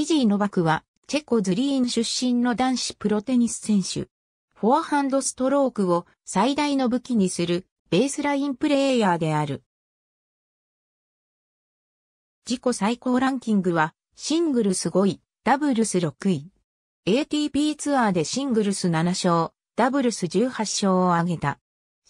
イジー・ノバクは、チェコ・ズリーン出身の男子プロテニス選手。フォアハンドストロークを最大の武器にするベースラインプレーヤーである。自己最高ランキングはシングルス5位、ダブルス6位。ATP ツアーでシングルス7勝、ダブルス18勝を挙げた。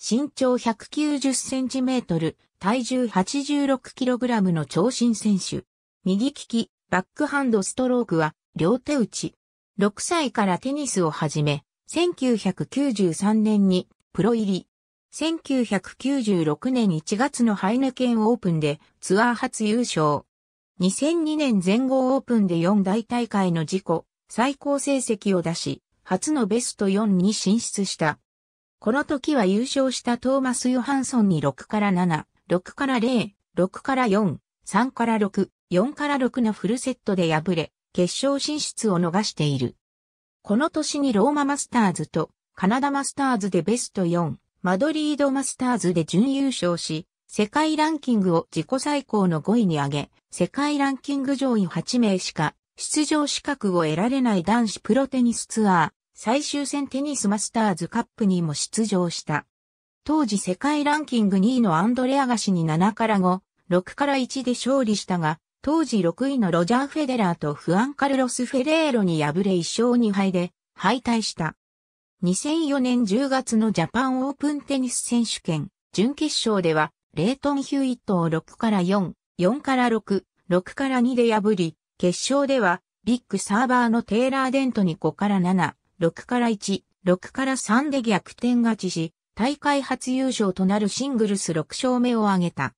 身長1 9 0センチメートル、体重 86kg の長身選手。右利き、バックハンドストロークは両手打ち。6歳からテニスを始め、1993年にプロ入り。1996年1月のハイネケンオープンでツアー初優勝。2002年全豪オープンで4大大会の自己最高成績を出し、初のベスト4に進出した。この時は優勝したトーマス・ヨハンソンに6から7、6から0、6から4、3から6、4から6のフルセットで敗れ、決勝進出を逃している。この年にローママスターズとカナダマスターズでベスト4、マドリードマスターズで準優勝し、世界ランキングを自己最高の5位に上げ、世界ランキング上位8名しか出場資格を得られない男子プロテニスツアー、最終戦テニスマスターズカップにも出場した。当時世界ランキング2位のアンドレアガシに7から5、6から1で勝利したが、当時6位のロジャー・フェデラーとフアン・カルロス・フェレーロに敗れ1勝2敗で敗退した。2004年10月のジャパンオープンテニス選手権、準決勝では、レートン・ヒューイットを6から4、4から6、6から2で破り、決勝では、ビッグサーバーのテイラー・デントに5から7、6から1、6から3で逆転勝ちし、大会初優勝となるシングルス6勝目を挙げた。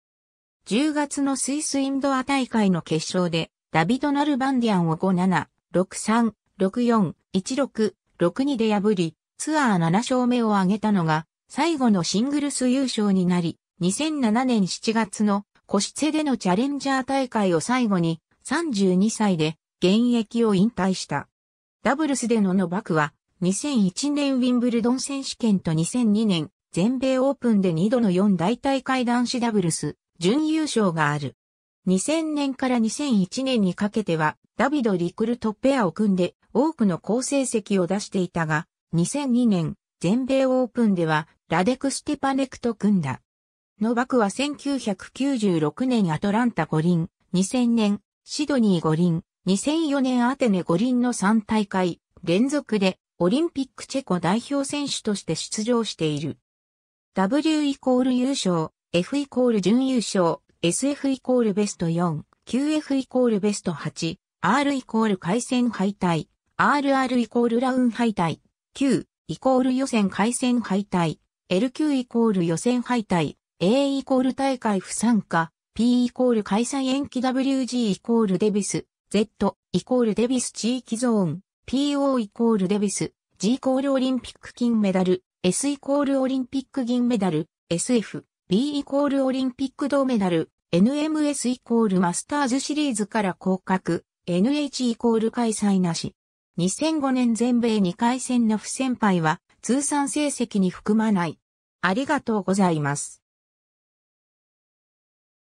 10月のスイスインドア大会の決勝で、ダビド・ナルバンディアンを5-7、6-3、6-4、1-6、6-2で破り、ツアー7勝目を挙げたのが、最後のシングルス優勝になり、2007年7月のコシツェでのチャレンジャー大会を最後に、32歳で現役を引退した。ダブルスでのノバクは、2001年ウィンブルドン選手権と2002年全米オープンで2度の4大大会男子ダブルス、準優勝がある。2000年から2001年にかけては、ダビド・リクルトペアを組んで多くの好成績を出していたが、2002年、全米オープンでは、ラデク・ステパネクと組んだ。ノバクは1996年アトランタ五輪、2000年、シドニー五輪、2004年アテネ五輪の3大会、連続で、オリンピックチェコ代表選手として出場している。W イコール優勝、F イコール準優勝、SF イコールベスト4、QF イコールベスト8、R イコール回戦敗退、RR イコールラウン敗退、Q イコール予選回戦敗退、LQ イコール予選敗退、A イコール大会不参加、P イコール開催延期 WG イコールデビス、Z イコールデビス地域ゾーン、PO イコールデビス、G イコールオリンピック金メダル、S イコールオリンピック銀メダル、SF B イコールオリンピック銅メダル、NMS イコールマスターズシリーズから降格、NH イコール開催なし。2005年全米2回戦の不先輩は通算成績に含まない。ありがとうございます。